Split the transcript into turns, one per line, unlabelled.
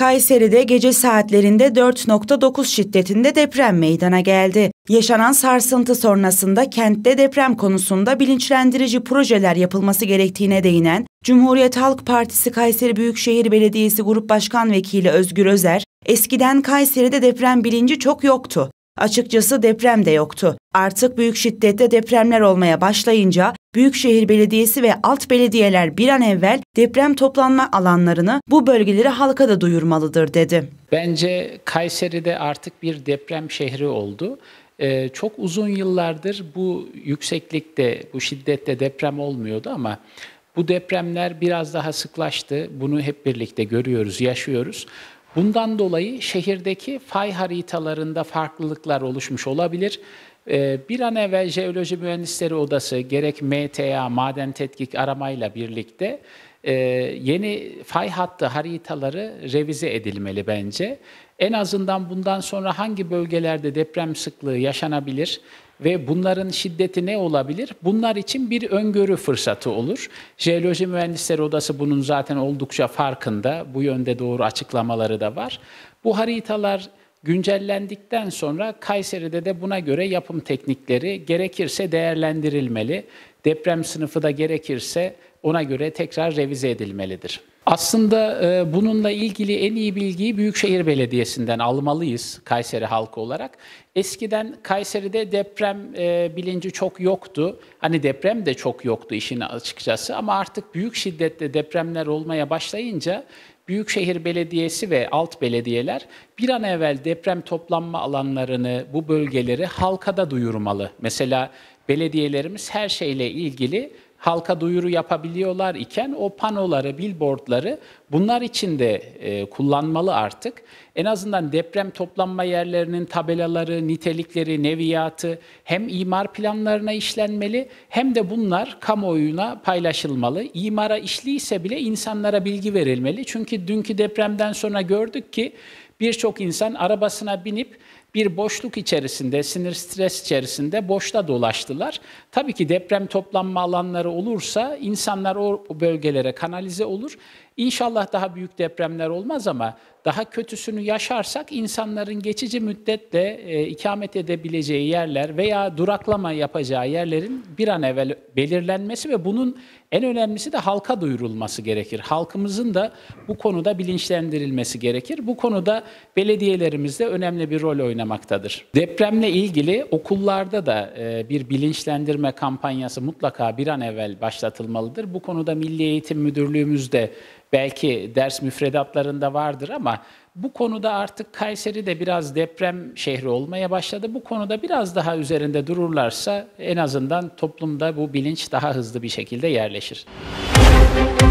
Kayseri'de gece saatlerinde 4.9 şiddetinde deprem meydana geldi. Yaşanan sarsıntı sonrasında kentte deprem konusunda bilinçlendirici projeler yapılması gerektiğine değinen Cumhuriyet Halk Partisi Kayseri Büyükşehir Belediyesi Grup Başkan Vekili Özgür Özer, eskiden Kayseri'de deprem bilinci çok yoktu. Açıkçası deprem de yoktu. Artık büyük şiddette depremler olmaya başlayınca Büyükşehir Belediyesi ve alt belediyeler bir an evvel deprem toplanma alanlarını bu bölgelere halka da duyurmalıdır dedi.
Bence Kayseri'de artık bir deprem şehri oldu. Ee, çok uzun yıllardır bu yükseklikte, bu şiddette deprem olmuyordu ama bu depremler biraz daha sıklaştı. Bunu hep birlikte görüyoruz, yaşıyoruz. Bundan dolayı şehirdeki fay haritalarında farklılıklar oluşmuş olabilir. Ee, bir an evvel Jeoloji Mühendisleri Odası gerek MTA, maden tetkik aramayla birlikte e, yeni fay hattı haritaları revize edilmeli bence. En azından bundan sonra hangi bölgelerde deprem sıklığı yaşanabilir, ve bunların şiddeti ne olabilir? Bunlar için bir öngörü fırsatı olur. Jeoloji Mühendisleri Odası bunun zaten oldukça farkında. Bu yönde doğru açıklamaları da var. Bu haritalar güncellendikten sonra Kayseri'de de buna göre yapım teknikleri gerekirse değerlendirilmeli deprem sınıfı da gerekirse ona göre tekrar revize edilmelidir. Aslında e, bununla ilgili en iyi bilgiyi Büyükşehir Belediyesi'nden almalıyız Kayseri halkı olarak. Eskiden Kayseri'de deprem e, bilinci çok yoktu. Hani deprem de çok yoktu işin açıkçası ama artık büyük şiddette depremler olmaya başlayınca Büyükşehir Belediyesi ve alt belediyeler bir an evvel deprem toplanma alanlarını, bu bölgeleri halka da duyurmalı. Mesela belediyelerimiz her şeyle ilgili halka duyuru yapabiliyorlar iken o panoları, billboardları bunlar için de e, kullanmalı artık. En azından deprem toplanma yerlerinin tabelaları, nitelikleri, neviyatı hem imar planlarına işlenmeli hem de bunlar kamuoyuna paylaşılmalı. İmara işliyse bile insanlara bilgi verilmeli. Çünkü dünkü depremden sonra gördük ki birçok insan arabasına binip bir boşluk içerisinde, sinir stres içerisinde boşta dolaştılar. Tabii ki deprem toplanma alanları olursa insanlar o bölgelere kanalize olur. İnşallah daha büyük depremler olmaz ama daha kötüsünü yaşarsak insanların geçici müddetle e, ikamet edebileceği yerler veya duraklama yapacağı yerlerin bir an evvel belirlenmesi ve bunun en önemlisi de halka duyurulması gerekir. Halkımızın da bu konuda bilinçlendirilmesi gerekir. Bu konuda belediyelerimiz de önemli bir rol oynar oynamaktadır. Depremle ilgili okullarda da e, bir bilinçlendirme kampanyası mutlaka bir an evvel başlatılmalıdır. Bu konuda Milli Eğitim Müdürlüğümüzde belki ders müfredatlarında vardır ama bu konuda artık Kayseri de biraz deprem şehri olmaya başladı. Bu konuda biraz daha üzerinde dururlarsa en azından toplumda bu bilinç daha hızlı bir şekilde yerleşir.
Müzik